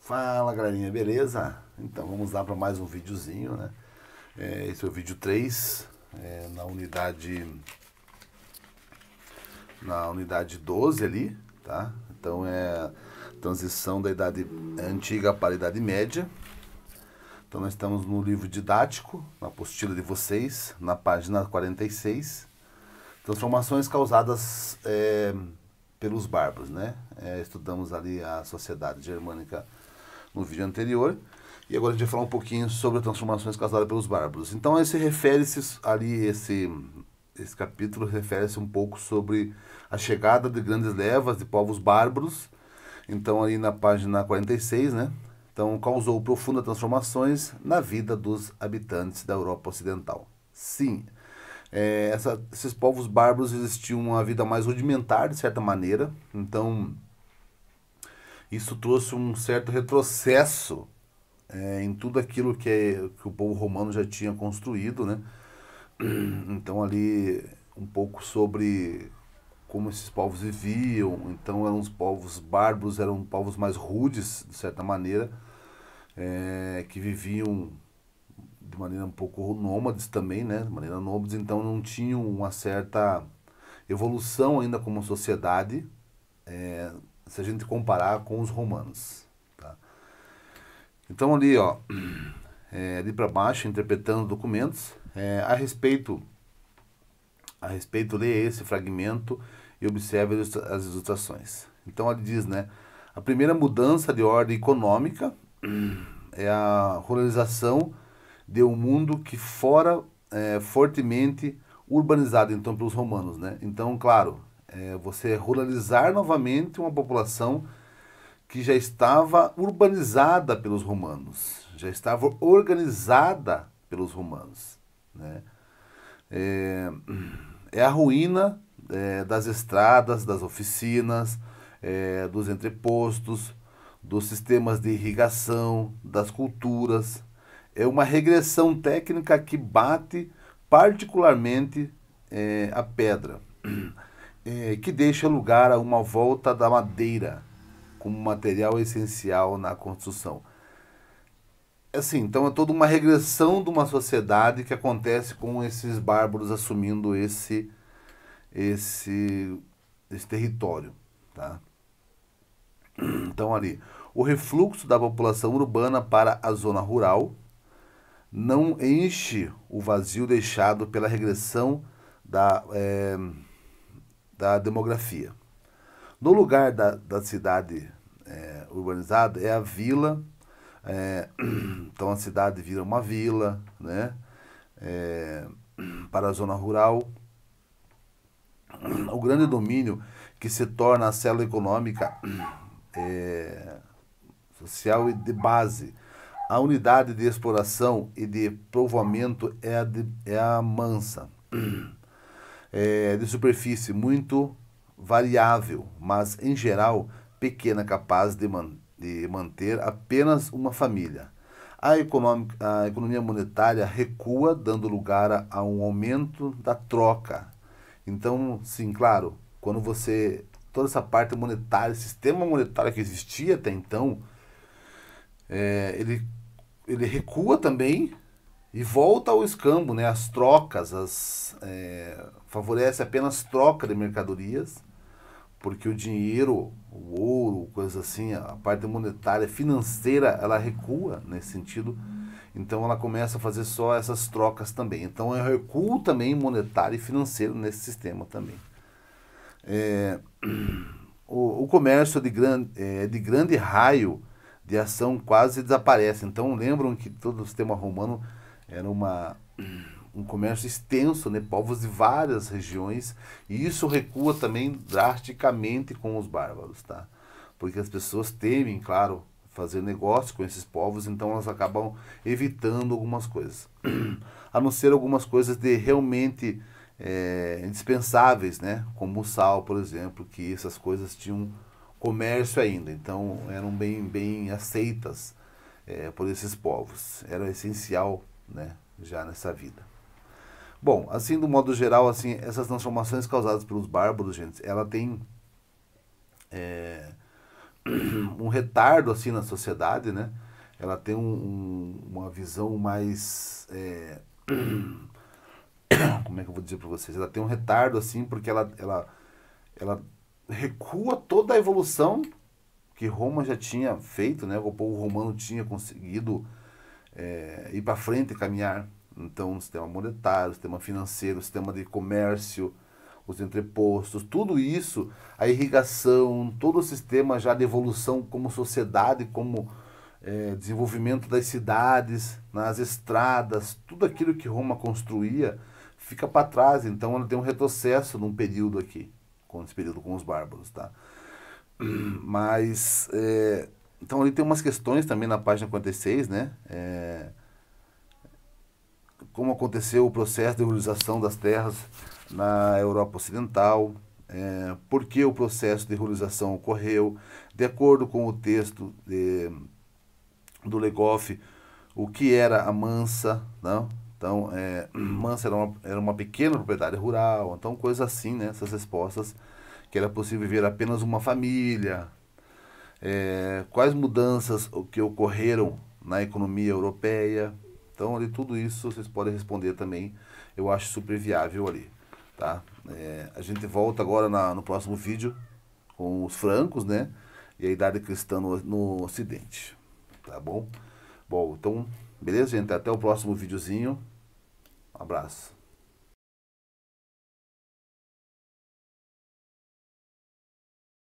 Fala galerinha, beleza? Então vamos lá para mais um videozinho, né? É, esse é o vídeo 3, é, na unidade na unidade 12 ali, tá? Então é transição da idade antiga para a idade média. Então nós estamos no livro didático, na apostila de vocês, na página 46. Transformações causadas é, pelos bárbaros, né? É, estudamos ali a sociedade germânica no vídeo anterior. E agora a gente vai falar um pouquinho sobre as transformações causadas pelos bárbaros. Então, esse refere-se ali, esse, esse capítulo refere-se um pouco sobre a chegada de grandes levas de povos bárbaros. Então, ali na página 46, né? Então, causou profundas transformações na vida dos habitantes da Europa Ocidental. Sim, é, essa, esses povos bárbaros existiam uma vida mais rudimentar, de certa maneira. Então, isso trouxe um certo retrocesso é, em tudo aquilo que, é, que o povo romano já tinha construído, né? Então, ali, um pouco sobre como esses povos viviam. Então, eram os povos bárbaros, eram povos mais rudes, de certa maneira, é, que viviam de maneira um pouco nômades também, né? De maneira nômades, então não tinham uma certa evolução ainda como sociedade, é, se a gente comparar com os romanos. Tá? Então ali, ó, é, ali para baixo, interpretando documentos, é, a respeito a respeito, leia esse fragmento e observe as ilustrações. Então ele diz, né, a primeira mudança de ordem econômica é a ruralização de um mundo que fora é, fortemente urbanizado então pelos romanos, né? Então, claro, é, você ruralizar novamente uma população que já estava urbanizada pelos romanos, já estava organizada pelos romanos, né? É, é a ruína é, das estradas, das oficinas, é, dos entrepostos, dos sistemas de irrigação, das culturas, é uma regressão técnica que bate particularmente é, a pedra, é, que deixa lugar a uma volta da madeira como material essencial na construção. Assim, então é toda uma regressão de uma sociedade que acontece com esses bárbaros assumindo esse esse, esse território, tá? Então ali, o refluxo da população urbana para a zona rural, não enche o vazio deixado pela regressão da, é, da demografia. No lugar da, da cidade é, urbanizada é a vila, é, então a cidade vira uma vila, né? para a zona rural. O grande domínio que se torna a célula econômica social e de base a unidade de exploração e de povoamento é a, de, é a mansa, é de superfície muito variável, mas em geral pequena, capaz de, man, de manter apenas uma família. A, a economia monetária recua, dando lugar a, a um aumento da troca. Então, sim, claro, quando você. toda essa parte monetária, sistema monetário que existia até então, é, ele ele recua também e volta ao escambo, né? As trocas, as, é, favorece apenas troca de mercadorias, porque o dinheiro, o ouro, coisas assim, a parte monetária, financeira, ela recua nesse sentido. Então ela começa a fazer só essas trocas também. Então é recuo também monetário e financeiro nesse sistema também. É, o, o comércio é de, grande é, de grande raio de ação quase desaparece. Então lembram que todo o sistema romano era uma um comércio extenso, né? povos de várias regiões, e isso recua também drasticamente com os bárbaros, tá? Porque as pessoas temem, claro, fazer negócio com esses povos, então elas acabam evitando algumas coisas, a não ser algumas coisas de realmente é, indispensáveis, né? Como o sal, por exemplo, que essas coisas tinham comércio ainda, então eram bem, bem aceitas é, por esses povos, era essencial né, já nessa vida. Bom, assim, do modo geral, assim, essas transformações causadas pelos bárbaros, gente, ela tem é, um retardo, assim, na sociedade, né? Ela tem um, uma visão mais... É, como é que eu vou dizer para vocês? Ela tem um retardo, assim, porque ela, ela, ela recua toda a evolução que Roma já tinha feito, né? o povo romano tinha conseguido é, ir para frente e caminhar. Então, o sistema monetário, o sistema financeiro, o sistema de comércio, os entrepostos, tudo isso, a irrigação, todo o sistema já de evolução como sociedade, como é, desenvolvimento das cidades, nas estradas, tudo aquilo que Roma construía fica para trás. Então, ela tem um retrocesso num período aqui com esse período com os bárbaros, tá? Mas, é, então ali tem umas questões também na página 46, né? É, como aconteceu o processo de ruralização das terras na Europa Ocidental, é, por que o processo de ruralização ocorreu, de acordo com o texto de, do Legoff, o que era a mansa, não? Né? Então, é, Mansa era uma, era uma pequena propriedade rural, então coisas assim, né? Essas respostas que era possível viver apenas uma família. É, quais mudanças que ocorreram na economia europeia? Então, ali tudo isso vocês podem responder também. Eu acho super viável ali, tá? É, a gente volta agora na, no próximo vídeo com os francos, né? E a idade cristã no, no ocidente, tá bom? Bom, então, beleza, gente? Até o próximo videozinho abraço.